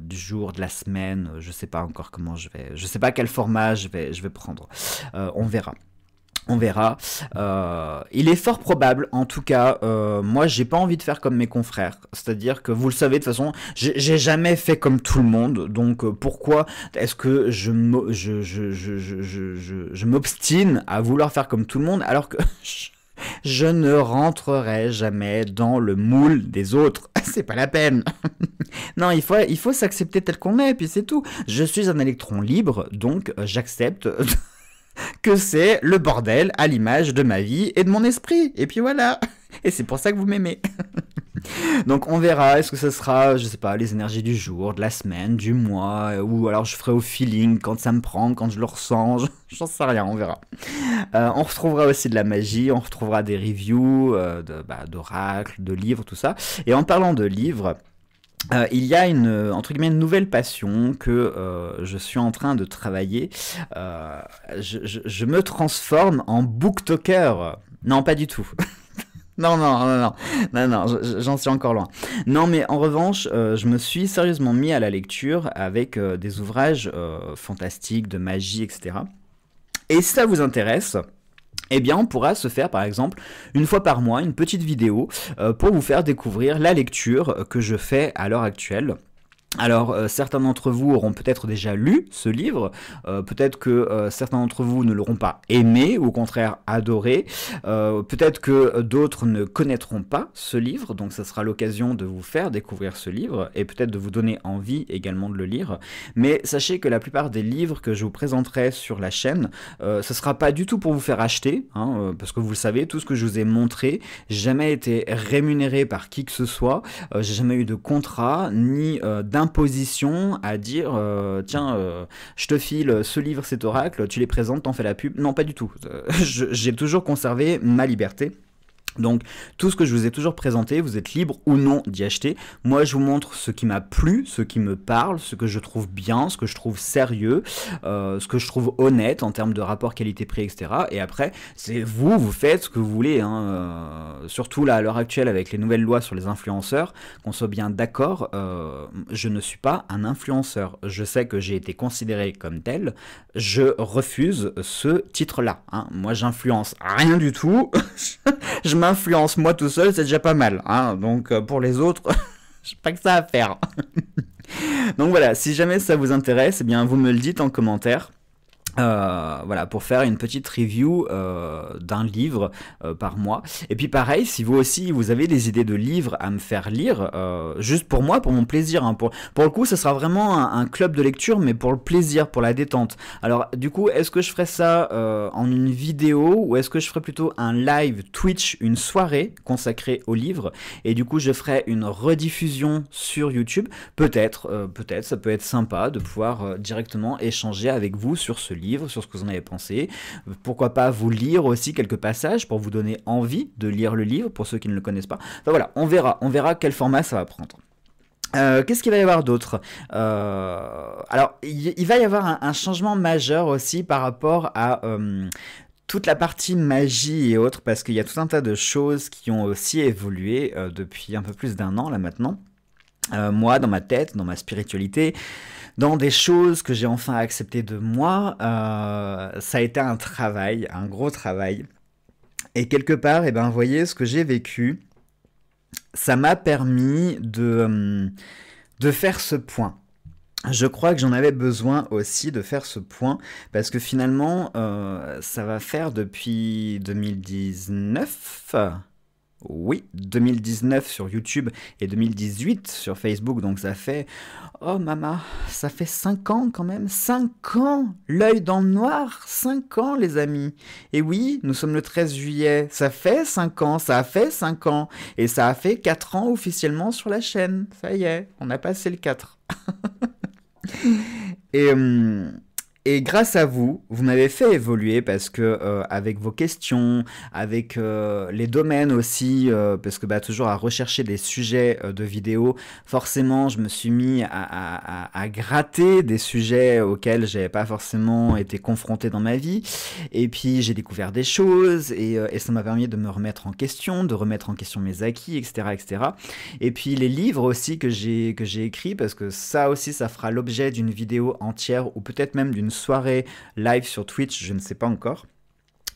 du jour, de la semaine. Je sais pas encore comment je vais, je sais pas quel format je vais, je vais prendre. on verra. On verra. Euh, il est fort probable, en tout cas, euh, moi j'ai pas envie de faire comme mes confrères. C'est-à-dire que vous le savez de toute façon, j'ai jamais fait comme tout le monde. Donc euh, pourquoi est-ce que je je, je, je, m'obstine à vouloir faire comme tout le monde alors que (laughs) je ne rentrerai jamais dans le moule des autres. (laughs) c'est pas la peine. (laughs) non, il faut, il faut s'accepter tel qu'on est, puis c'est tout. Je suis un électron libre, donc j'accepte que c'est le bordel à l'image de ma vie et de mon esprit. Et puis voilà. (laughs) Et c'est pour ça que vous m'aimez. (laughs) Donc on verra, est-ce que ce sera, je sais pas, les énergies du jour, de la semaine, du mois, ou alors je ferai au feeling, quand ça me prend, quand je le ressens, (laughs) j'en sais rien, on verra. Euh, on retrouvera aussi de la magie, on retrouvera des reviews euh, bah, d'oracles, de livres, tout ça. Et en parlant de livres, euh, il y a une euh, entre guillemets nouvelle passion que euh, je suis en train de travailler. je, me transforme en booktoker. Non, pas du tout. (laughs) non, non, non, non, non, non, j'en suis encore loin. Non, mais en revanche, je me suis sérieusement mis à la lecture avec des ouvrages fantastiques, de magie, etc. Et si ça vous intéresse, eh bien on pourra se faire par exemple une fois par mois une petite vidéo euh, pour vous faire découvrir la lecture que je fais à l'heure actuelle alors, euh, certains d'entre vous auront peut-être déjà lu ce livre, euh, peut-être que euh, certains d'entre vous ne l'auront pas aimé, ou au contraire adoré, peut-être que d'autres ne connaîtront pas ce livre, donc ça sera l'occasion de vous faire découvrir ce livre, et peut-être de vous donner envie également de le lire, mais sachez que la plupart des livres que je vous présenterai sur la chaîne, ce sera pas du tout pour vous faire acheter, hein, parce que vous le savez, tout ce que je vous ai montré, jamais été rémunéré par qui que ce soit, j'ai jamais eu de contrat, ni d'un imposition à dire euh, tiens, euh, je te file ce livre, cet oracle, tu les présentes, t'en fais la pub. Non, pas du tout. Euh, (laughs) j'ai toujours conservé ma liberté. Donc tout ce que je vous ai toujours présenté, vous êtes libre ou non d'y acheter. Moi je vous montre ce qui m'a plu, ce qui me parle, ce que je trouve bien, ce que je trouve sérieux, euh, ce que je trouve honnête en termes de rapport qualité-prix, etc. Et après, c'est vous, vous faites ce que vous voulez. Hein, euh, surtout là à l'heure actuelle avec les nouvelles lois sur les influenceurs, qu'on soit bien d'accord, euh, je ne suis pas un influenceur. Je sais que j'ai été considéré comme tel. Je refuse ce titre-là. Hein. Moi j'influence rien du tout. (laughs) m'influence moi tout seul, c'est déjà pas mal. Hein. Donc euh, pour les autres, (laughs) j'ai pas que ça à faire. (laughs) Donc voilà, si jamais ça vous intéresse, eh bien vous me le dites en commentaire. Euh, voilà, pour faire une petite review euh, d'un livre euh, par mois. Et puis pareil, si vous aussi vous avez des idées de livres à me faire lire, juste pour moi, pour mon plaisir, hein, pour, pour le coup, ce sera vraiment un, club de lecture, mais pour le plaisir, pour la détente. Alors du coup, est-ce que je ferai ça en une vidéo ou est-ce que je ferai plutôt un live Twitch, une soirée consacrée aux livres Et du coup, je ferai une rediffusion sur YouTube. Peut-être, peut-être, ça peut être sympa de pouvoir directement échanger avec vous sur ce livre livre, sur ce que vous en avez pensé. Pourquoi pas vous lire aussi quelques passages pour vous donner envie de lire le livre pour ceux qui ne le connaissent pas. Enfin voilà, on verra, on verra quel format ça va prendre. Euh, qu'est-ce qu'il va y avoir d'autre euh, Alors, il, va y avoir un, changement majeur aussi par rapport à euh, toute la partie magie et autres, parce qu'il y a tout un tas de choses qui ont aussi évolué depuis un peu plus d'un an là maintenant. moi, dans ma tête, dans ma spiritualité, dans des choses que j'ai enfin acceptées de moi, euh, ça a été un travail, un gros travail. Et quelque part, et eh ben, vous voyez, ce que j'ai vécu, ça m'a permis de, euh, de faire ce point. Je crois que j'en avais besoin aussi de faire ce point parce que finalement, euh, ça va faire depuis 2019, oui, 2019 sur YouTube et 2018 sur Facebook, donc ça fait... Oh maman, ça fait 5 ans quand même, 5 ans L'œil dans le noir, 5 ans les amis Et oui, nous sommes le 13 juillet, ça fait 5 ans, ça a fait 5 ans, et ça a fait 4 ans officiellement sur la chaîne, ça y est, on a passé le 4. (laughs) et... Hum, et grâce à vous, vous m'avez fait évoluer parce que euh, avec vos questions, avec euh, les domaines aussi, euh, parce que bah, toujours à rechercher des sujets de vidéos, forcément je me suis mis à, gratter des sujets auxquels j'avais pas forcément été confronté dans ma vie. Et puis j'ai découvert des choses et, ça m'a permis de me remettre en question, de remettre en question mes acquis, etc., etc. Et puis les livres aussi que j'ai que j'ai écrits parce que ça aussi ça fera l'objet d'une vidéo entière ou peut-être même d'une soirée live sur Twitch, je ne sais pas encore.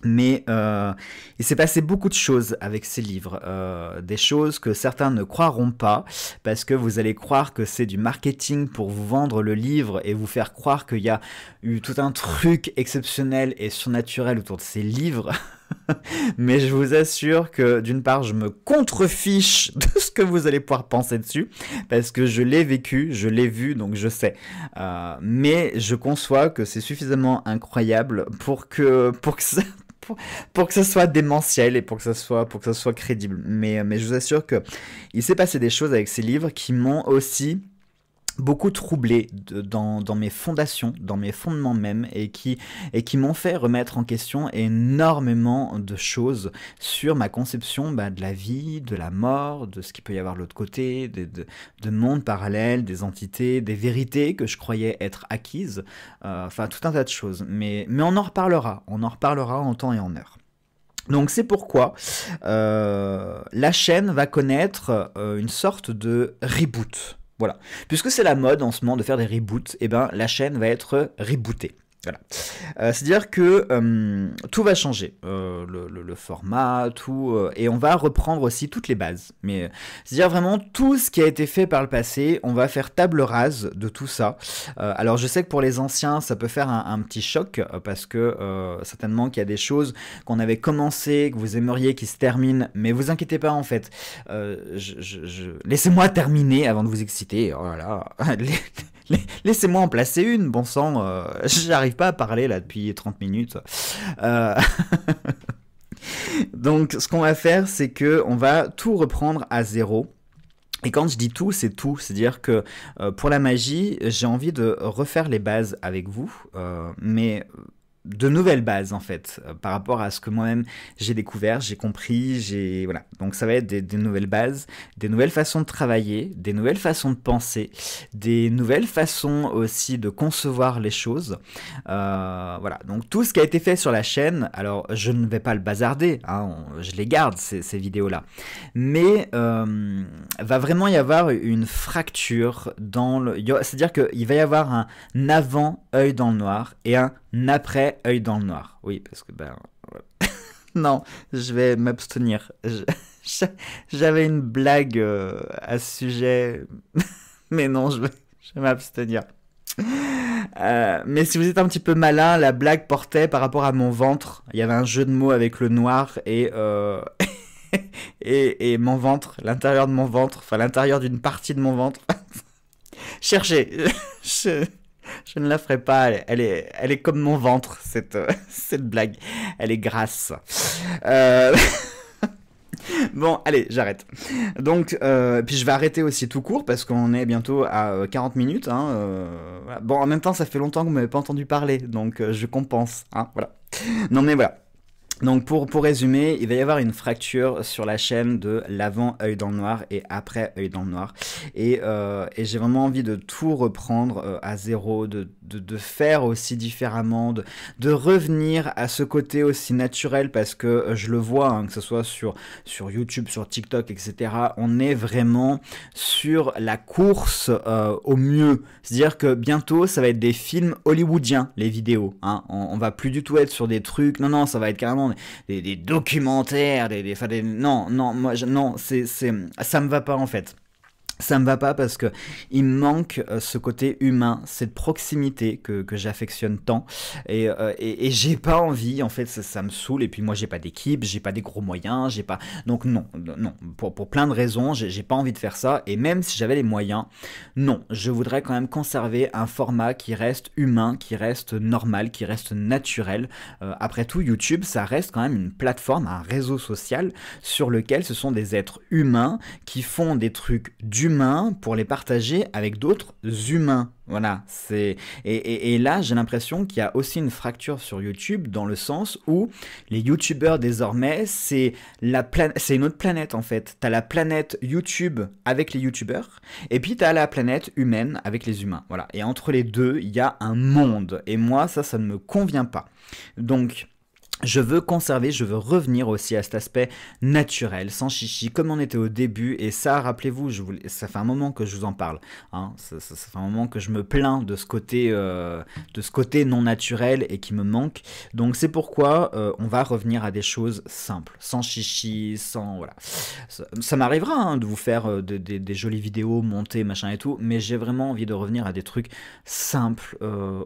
Mais euh, il s'est passé beaucoup de choses avec ces livres, euh, des choses que certains ne croiront pas, parce que vous allez croire que c'est du marketing pour vous vendre le livre et vous faire croire qu'il y a eu tout un truc exceptionnel et surnaturel autour de ces livres. (laughs) (laughs) mais je vous assure que d'une part, je me contrefiche (laughs) de ce que vous allez pouvoir penser dessus, parce que je l'ai vécu, je l'ai vu, donc je sais. Euh, mais je conçois que c'est suffisamment incroyable pour que, pour ça, pour, que ce soit démentiel et pour que ça soit, pour que soit crédible. Mais, mais je vous assure que il s'est passé des choses avec ces livres qui m'ont aussi beaucoup troublé dans, mes fondations, dans mes fondements même, et qui, m'ont fait remettre en question énormément de choses sur ma conception bah, de la vie, de la mort, de ce qu'il peut y avoir de l'autre côté, de, mondes parallèles, des entités, des vérités que je croyais être acquises, euh, enfin tout un tas de choses. Mais, on en reparlera, on en reparlera en temps et en heure. Donc c'est pourquoi euh, la chaîne va connaître euh, une sorte de reboot. Voilà. Puisque c'est la mode en ce moment de faire des reboots, eh ben, la chaîne va être rebootée. Voilà. Euh, C'est-à-dire que euh, tout va changer, euh, le, le, format, tout, euh, et on va reprendre aussi toutes les bases. Mais euh, c'est-à-dire vraiment tout ce qui a été fait par le passé, on va faire table rase de tout ça. alors je sais que pour les anciens, ça peut faire un, petit choc parce que certainement qu'il y a des choses qu'on avait commencé, que vous aimeriez qui se terminent, mais vous inquiétez pas en fait. Je, je, je... Laissez-moi terminer avant de vous exciter. Voilà. Oh (laughs) (laughs) Laissez-moi en placer une, bon sang. Euh, (laughs) j'arrive pas à parler là depuis 30 minutes. Euh, (laughs) donc, ce qu'on va faire, c'est que on va tout reprendre à zéro. Et quand je dis tout, c'est tout. C'est-à-dire que euh, pour la magie, j'ai envie de refaire les bases avec vous, mais de nouvelles bases en fait euh, par rapport à ce que moi-même j'ai découvert, j'ai compris, j'ai voilà. Donc ça va être des, nouvelles bases, des nouvelles façons de travailler, des nouvelles façons de penser, des nouvelles façons aussi de concevoir les choses. Euh, voilà. Donc tout ce qui a été fait sur la chaîne, alors je ne vais pas le bazarder, hein, je les garde ces, vidéos là, mais euh, va vraiment y avoir une fracture dans le, c'est-à-dire qu'il va y avoir un avant œil dans le noir et un n'après œil dans le noir. Oui, parce que ben. (laughs) non, je vais m'abstenir. J'avais une blague euh, à ce sujet, (laughs) mais non, je vais, je m'abstenir. Euh, mais si vous êtes un petit peu malin, la blague portait par rapport à mon ventre. Il y avait un jeu de mots avec le noir et, euh, (laughs) et, et, mon ventre, l'intérieur de mon ventre, enfin l'intérieur d'une partie de mon ventre. Cherchez. je... Je ne la ferai pas. Elle est, elle est comme mon ventre, cette, euh, (laughs) cette blague. Elle est grasse. Euh, (laughs) bon, allez, j'arrête. Donc, euh, puis je vais arrêter aussi tout court parce qu'on est bientôt à 40 minutes. Hein, bon, en même temps, ça fait longtemps que vous m'avez pas entendu parler, donc je compense. Hein, voilà. Non mais voilà. Donc pour, pour résumer, il va y avoir une fracture sur la chaîne de l'avant œil dans le noir et après œil dans le noir. Et, euh, et j'ai vraiment envie de tout reprendre euh, à zéro, de, de, faire aussi différemment, de, revenir à ce côté aussi naturel parce que euh, je le vois, hein, que ce soit sur, sur YouTube, sur TikTok, etc. On est vraiment sur la course au mieux. C'est-à-dire que bientôt, ça va être des films hollywoodiens, les vidéos. Hein. On, on va plus du tout être sur des trucs. Non, non, ça va être carrément des, documentaires, des, des, non, non, moi, je, non, c'est, ça me va pas en fait ça me va pas parce que il me manque euh, ce côté humain, cette proximité que, que j'affectionne tant et, euh, et, et j'ai pas envie en fait ça, me saoule et puis moi j'ai pas d'équipe, j'ai pas des gros moyens, j'ai pas donc non non pour, pour plein de raisons j'ai pas envie de faire ça et même si j'avais les moyens non je voudrais quand même conserver un format qui reste humain, qui reste normal, qui reste naturel. Euh, après tout YouTube ça reste quand même une plateforme, un réseau social sur lequel ce sont des êtres humains qui font des trucs durs humains pour les partager avec d'autres humains. Voilà, c'est et, là j'ai l'impression qu'il y a aussi une fracture sur YouTube dans le sens où les YouTubeurs désormais c'est la c'est une autre planète en fait. T'as la planète YouTube avec les YouTubeurs et puis t'as la planète humaine avec les humains. Voilà, et entre les deux il y a un monde et moi ça ça ne me convient pas. Donc je veux conserver, je veux revenir aussi à cet aspect naturel, sans chichi, comme on était au début. Et ça, rappelez-vous, ça fait un moment que je vous en parle. Hein. Ça, fait un moment que je me plains de ce côté, euh, de ce côté non naturel et qui me manque. Donc c'est pourquoi euh, on va revenir à des choses simples, sans chichi, sans voilà. Ça, m'arrivera hein, de vous faire euh, des jolies vidéos montées, machin et tout, mais j'ai vraiment envie de revenir à des trucs simples.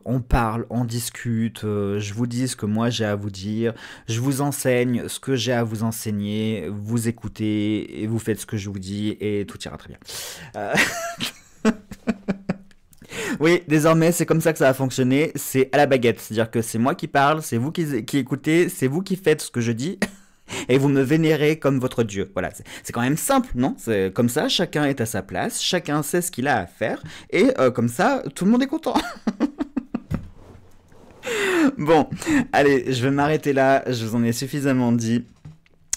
on parle, on discute. je vous dis ce que moi j'ai à vous dire je vous enseigne ce que j'ai à vous enseigner, vous écoutez et vous faites ce que je vous dis et tout ira très bien. Euh, (laughs) oui, désormais, c'est comme ça que ça va fonctionner. C'est à la baguette. C'est-à-dire que c'est moi qui parle, c'est vous qui, écoutez, c'est vous qui faites ce que je dis. (laughs) Et vous me vénérez comme votre Dieu. Voilà, c'est quand même simple, non C'est comme ça, chacun est à sa place, chacun sait ce qu'il a à faire, et euh, comme ça, tout le monde est content. (laughs) (laughs) bon, allez, je vais m'arrêter là, je vous en ai suffisamment dit.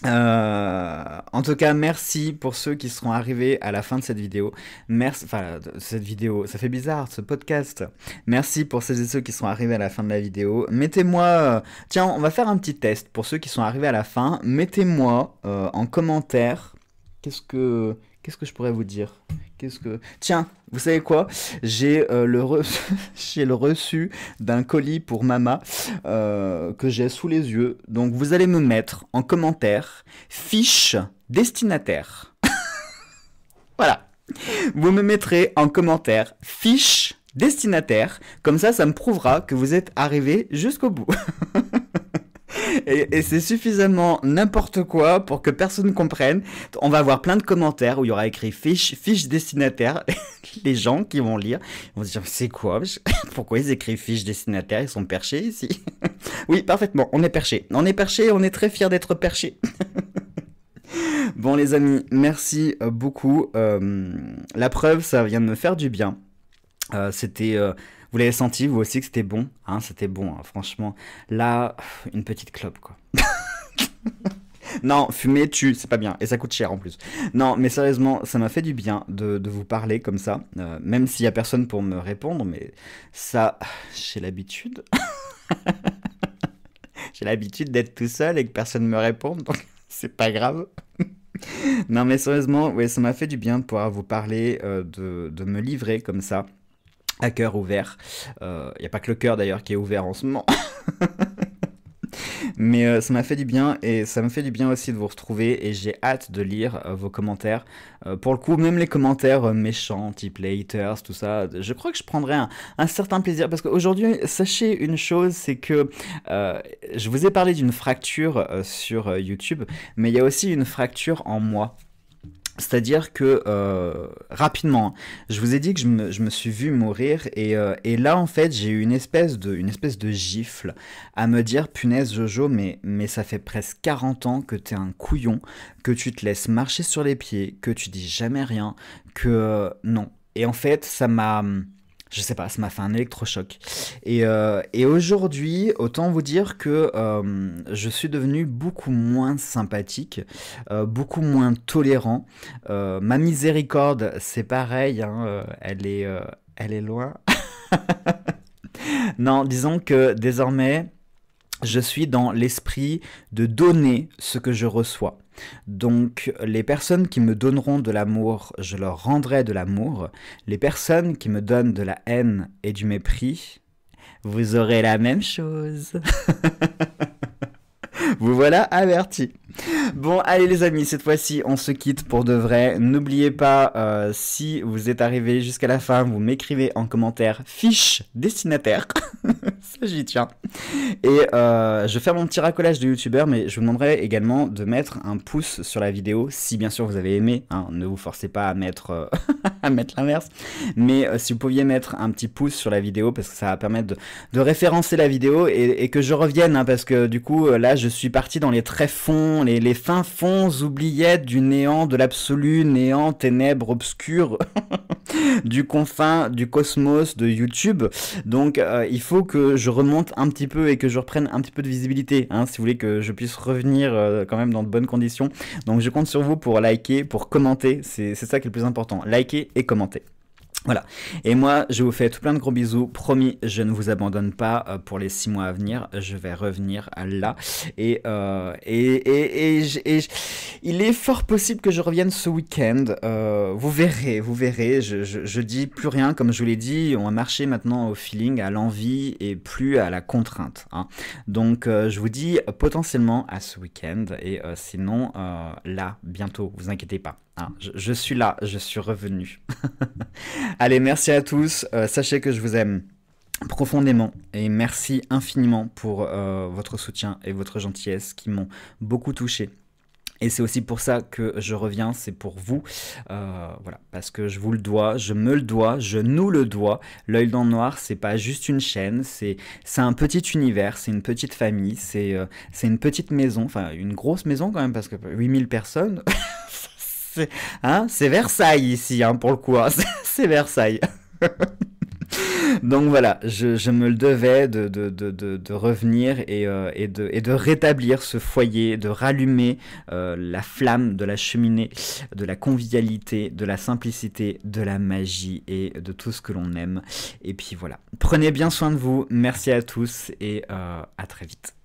Euh, en tout cas, merci pour ceux qui seront arrivés à la fin de cette vidéo. Merci, enfin, cette vidéo, ça fait bizarre, ce podcast. Merci pour celles et ceux qui sont arrivés à la fin de la vidéo. Mettez-moi, euh, tiens, on va faire un petit test pour ceux qui sont arrivés à la fin. Mettez-moi euh, en commentaire, qu'est-ce que, Qu'est-ce que je pourrais vous dire Qu'est-ce que Tiens, vous savez quoi J'ai euh, le, (laughs) le reçu d'un colis pour Mama euh, que j'ai sous les yeux. Donc vous allez me mettre en commentaire fiche destinataire. (laughs) voilà. Vous me mettrez en commentaire fiche destinataire. Comme ça, ça me prouvera que vous êtes arrivé jusqu'au bout. (laughs) et, c'est suffisamment n'importe quoi pour que personne comprenne. On va avoir plein de commentaires où il y aura écrit fiche, fiche destinataire. (laughs) Les gens qui vont lire vont se dire c'est quoi (laughs) Pourquoi ils écrivent fiche destinataire Ils sont perchés ici. (laughs) oui, parfaitement, on est perché. On est perché, on est très fiers d'être perché. bon les amis, merci euh, beaucoup. Euh, la preuve, ça vient de me faire du bien. Euh, c'était... Vous l'avez senti, vous aussi, que c'était bon. Hein, c'était bon, hein, franchement. Là, une petite clope, quoi. (laughs) non, fumer tu c'est pas bien. Et ça coûte cher en plus. Non, mais sérieusement, ça m'a fait du bien de, vous parler comme ça. Euh, même s'il y a personne pour me répondre, mais ça, j'ai l'habitude. (laughs) j'ai l'habitude d'être tout seul et que personne me réponde, donc (laughs) c'est pas grave. non, mais sérieusement, ouais, ça m'a fait du bien de pouvoir vous parler, euh, de, de me livrer comme ça à cœur ouvert. Il euh, n'y a pas que le cœur d'ailleurs qui est ouvert en ce moment. (laughs) Mais euh, ça m'a fait du bien et ça me fait du bien aussi de vous retrouver et j'ai hâte de lire euh, vos commentaires. pour le coup, même les commentaires méchants, type les tout ça, je crois que je prendrai un, un certain plaisir parce qu'aujourd'hui, sachez une chose, c'est que je vous ai parlé d'une fracture sur YouTube, mais il y a aussi une fracture en moi. C'est-à-dire que euh, rapidement, hein, je vous ai dit que je me, suis vu mourir euh, et, là en fait j'ai eu une espèce de gifle à me dire punaise Jojo mais ça fait presque 40 ans que t'es un couillon, que tu te laisses marcher sur les pieds, que tu dis jamais rien, que euh, non. Et en fait ça m'a hum, je sais pas, ça m'a fait un électrochoc. Et, euh, et aujourd'hui, autant vous dire que euh, je suis devenu beaucoup moins sympathique, euh, beaucoup moins tolérant. ma miséricorde, c'est pareil, hein, elle, est, elle est loin. (laughs) non, disons que désormais, je suis dans l'esprit de donner ce que je reçois. Donc les personnes qui me donneront de l'amour, je leur rendrai de l'amour. Les personnes qui me donnent de la haine et du mépris, vous aurez la même chose. (laughs) vous voilà averti. Bon, allez les amis, cette fois-ci, on se quitte pour de vrai. N'oubliez pas, euh, si vous êtes arrivé jusqu'à la fin, vous m'écrivez en commentaire fiche destinataire. (laughs) Ça, j'y tiens. Et euh, je vais faire mon petit racolage de youtubeur, mais je vous demanderai également de mettre un pouce sur la vidéo si bien sûr vous avez aimé. Hein. ne vous forcez pas à mettre, euh, (laughs) à mettre l'inverse. Mais si vous pouviez mettre un petit pouce sur la vidéo, parce que ça va permettre de, référencer la vidéo et, que je revienne, hein, parce que du coup, là, je suis parti dans les très fonds les, fins fonds oubliettes du néant, de l'absolu, néant, ténèbres obscures (laughs) du confin, du cosmos, de YouTube. Donc euh, il faut que je remonte un petit peu et que je reprenne un petit peu de visibilité, hein, si vous voulez que je puisse revenir euh, quand même dans de bonnes conditions. Donc je compte sur vous pour liker, pour commenter, c'est ça qui est le plus important, liker et commenter. Voilà. Et moi, je vous fais tout plein de gros bisous. Promis, je ne vous abandonne pas euh, pour les six mois à venir. Je vais revenir là. Euh, et, et, et, et, il est fort possible que je revienne ce week-end. Euh, vous verrez, vous verrez. Je, je, dis plus rien, comme je vous l'ai dit. On va marcher maintenant au feeling, à l'envie et plus à la contrainte. Hein. Donc, je vous dis potentiellement à ce week-end. Et sinon, là, bientôt. Vous inquiétez pas. Ah, je, suis là, je suis revenu. (laughs) Allez, merci à tous. Euh, sachez que je vous aime profondément et merci infiniment pour euh, votre soutien et votre gentillesse qui m'ont beaucoup touché. Et c'est aussi pour ça que je reviens, c'est pour vous. Euh, voilà, parce que je vous le dois, je me le dois, je nous le dois. L'œil dans le noir, c'est pas juste une chaîne, c'est un petit univers, c'est une petite famille, c'est une petite maison, enfin une grosse maison quand même, parce que 8000 personnes. (laughs) Hein, c'est Versailles ici, hein, pour le coup. Hein, (laughs) c'est Versailles. (laughs) Donc voilà, je, me le devais de, de, de, de revenir euh, et, de, rétablir ce foyer, de rallumer euh, la flamme de la cheminée, de la convivialité, de la simplicité, de la magie et de tout ce que l'on aime. Et puis voilà, prenez bien soin de vous, merci à tous et euh, à très vite.